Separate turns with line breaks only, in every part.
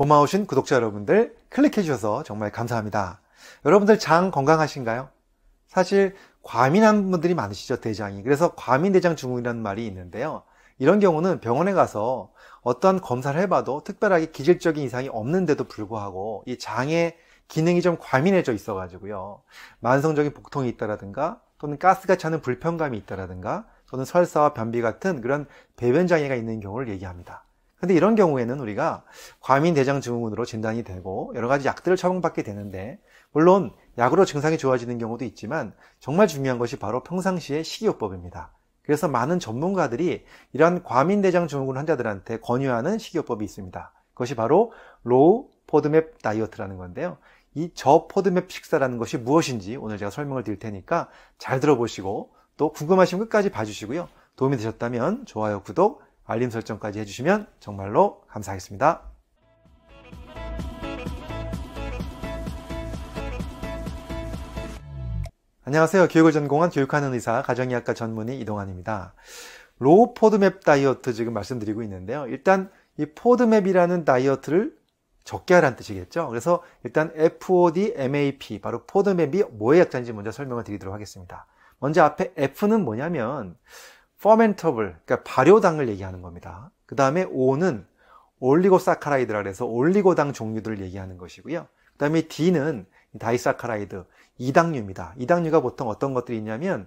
고마우신 구독자 여러분들 클릭해 주셔서 정말 감사합니다. 여러분들 장 건강하신가요? 사실 과민한 분들이 많으시죠 대장이. 그래서 과민대장 증후군이라는 말이 있는데요. 이런 경우는 병원에 가서 어떠한 검사를 해봐도 특별하게 기질적인 이상이 없는데도 불구하고 이 장의 기능이 좀 과민해져 있어가지고요. 만성적인 복통이 있다라든가 또는 가스가 차는 불편감이 있다라든가 또는 설사와 변비 같은 그런 배변 장애가 있는 경우를 얘기합니다. 근데 이런 경우에는 우리가 과민대장증후군으로 진단이 되고 여러 가지 약들을 처방받게 되는데 물론 약으로 증상이 좋아지는 경우도 있지만 정말 중요한 것이 바로 평상시의 식이요법입니다. 그래서 많은 전문가들이 이러한 과민대장증후군 환자들한테 권유하는 식이요법이 있습니다. 그것이 바로 로우 포드맵 다이어트라는 건데요. 이 저포드맵 식사라는 것이 무엇인지 오늘 제가 설명을 드릴 테니까 잘 들어보시고 또 궁금하시면 끝까지 봐주시고요. 도움이 되셨다면 좋아요, 구독, 알림 설정까지 해주시면 정말로 감사하겠습니다. 안녕하세요. 교육을 전공한 교육하는 의사 가정의학과 전문의 이동환입니다. 로우 포드맵 다이어트 지금 말씀드리고 있는데요. 일단 이 포드맵이라는 다이어트를 적게 하라는 뜻이겠죠. 그래서 일단 FOD, MAP, 바로 포드맵이 뭐의 약자인지 먼저 설명을 드리도록 하겠습니다. 먼저 앞에 F는 뭐냐면 퍼멘터블, 그러니까 발효당을 얘기하는 겁니다. 그 다음에 O는 올리고사카라이드라 그래서 올리고당 종류들을 얘기하는 것이고요. 그 다음에 D는 다이사카라이드, 이당류입니다. 이당류가 보통 어떤 것들이 있냐면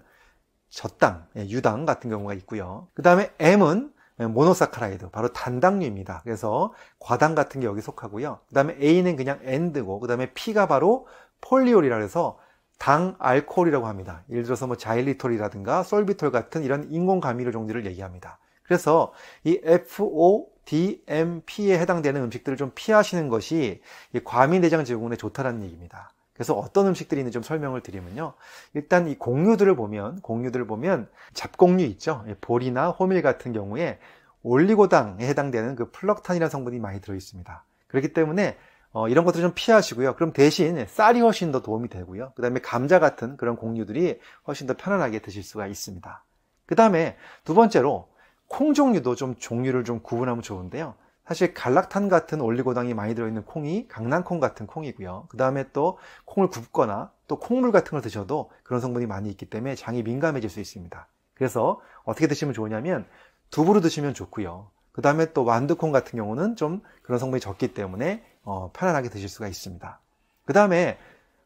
젖당, 예, 유당 같은 경우가 있고요. 그 다음에 M은 모노사카라이드, 바로 단당류입니다. 그래서 과당 같은 게 여기 속하고요. 그 다음에 A는 그냥 엔드고, 그 다음에 P가 바로 폴리올이라 그래서 당 알코올이라고 합니다. 예를 들어서 뭐 자일리톨이라든가 솔비톨 같은 이런 인공 감미료 종류를 얘기합니다. 그래서 이 FODMP에 해당되는 음식들을 좀 피하시는 것이 과민대장 증후군에 좋다라는 얘기입니다. 그래서 어떤 음식들이 있는지 좀 설명을 드리면요. 일단 이 공유들을 보면 공유들을 보면 잡곡류 있죠. 예, 보리나 호밀 같은 경우에 올리고당에 해당되는 그 플럭탄이라는 성분이 많이 들어 있습니다. 그렇기 때문에 어, 이런 것들을 좀 피하시고요. 그럼 대신 쌀이 훨씬 더 도움이 되고요. 그 다음에 감자 같은 그런 곡류들이 훨씬 더 편안하게 드실 수가 있습니다. 그 다음에 두 번째로 콩 종류도 좀 종류를 좀 구분하면 좋은데요. 사실 갈락탄 같은 올리고당이 많이 들어있는 콩이 강낭콩 같은 콩이고요. 그 다음에 또 콩을 굽거나 또 콩물 같은 걸 드셔도 그런 성분이 많이 있기 때문에 장이 민감해질 수 있습니다. 그래서 어떻게 드시면 좋으냐면 두부로 드시면 좋고요. 그 다음에 또 완두콩 같은 경우는 좀 그런 성분이 적기 때문에 어, 편안하게 드실 수가 있습니다. 그 다음에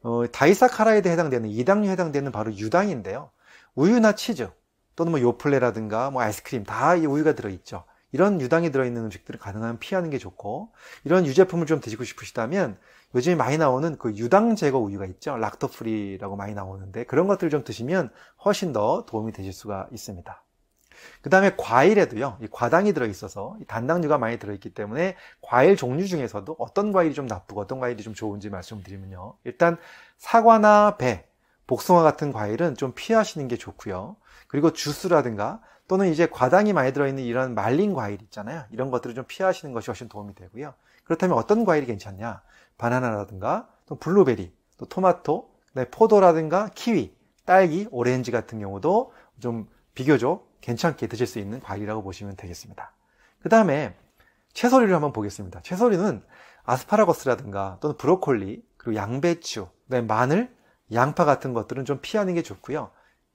어, 다이사카라이드에 해당되는 이당류에 해당되는 바로 유당인데요. 우유나 치즈 또는 뭐 요플레라든가 뭐 아이스크림 다이 우유가 들어있죠. 이런 유당이 들어있는 음식들을 가능하면 피하는 게 좋고 이런 유제품을 좀 드시고 싶으시다면 요즘에 많이 나오는 그 유당 제거 우유가 있죠. 락토프리라고 많이 나오는데 그런 것들을 좀 드시면 훨씬 더 도움이 되실 수가 있습니다. 그 다음에 과일에도요, 이 과당이 들어있어서 단당류가 많이 들어있기 때문에 과일 종류 중에서도 어떤 과일이 좀 나쁘고 어떤 과일이 좀 좋은지 말씀드리면요. 일단 사과나 배, 복숭아 같은 과일은 좀 피하시는 게 좋고요. 그리고 주스라든가 또는 이제 과당이 많이 들어있는 이런 말린 과일 있잖아요. 이런 것들을 좀 피하시는 것이 훨씬 도움이 되고요. 그렇다면 어떤 과일이 괜찮냐? 바나나라든가 또 블루베리, 또 토마토, 포도라든가 키위, 딸기, 오렌지 같은 경우도 좀 비교적 괜찮게 드실 수 있는 과일이라고 보시면 되겠습니다. 그 다음에 채소류를 한번 보겠습니다. 채소류는 아스파라거스라든가 또는 브로콜리, 그리고 양배추, 그다음에 마늘, 양파 같은 것들은 좀 피하는 게 좋고요.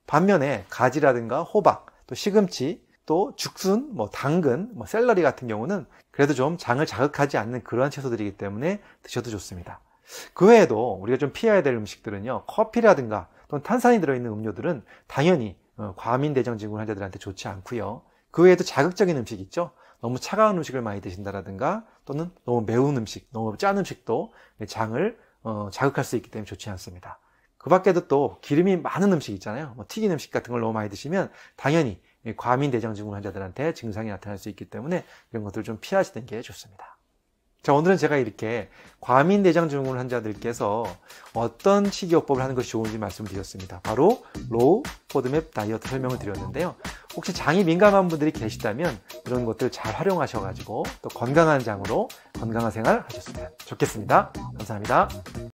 반면에 가지라든가 호박, 또 시금치, 또 죽순, 뭐 당근, 뭐 샐러리 같은 경우는 그래도 좀 장을 자극하지 않는 그러한 채소들이기 때문에 드셔도 좋습니다. 그 외에도 우리가 좀 피해야 될 음식들은요. 커피라든가 또는 탄산이 들어있는 음료들은 당연히 어, 과민대장 증후군 환자들한테 좋지 않고요. 그 외에도 자극적인 음식 있죠. 너무 차가운 음식을 많이 드신다라든가 또는 너무 매운 음식, 너무 짠 음식도 장을 어, 자극할 수 있기 때문에 좋지 않습니다. 그 밖에도 또 기름이 많은 음식 있잖아요. 뭐 튀긴 음식 같은 걸 너무 많이 드시면 당연히 과민대장증후군 환자들한테 증상이 나타날 수 있기 때문에 이런 것들을 좀 피하시는 게 좋습니다. 자, 오늘은 제가 이렇게 과민대장 증후군 환자들께서 어떤 식이요법을 하는 것이 좋은지 말씀드렸습니다. 바로 로우 포드맵 다이어트 설명을 드렸는데요. 혹시 장이 민감한 분들이 계시다면 이런 것들 잘 활용하셔가지고 또 건강한 장으로 건강한 생활 하셨으면 좋겠습니다. 감사합니다.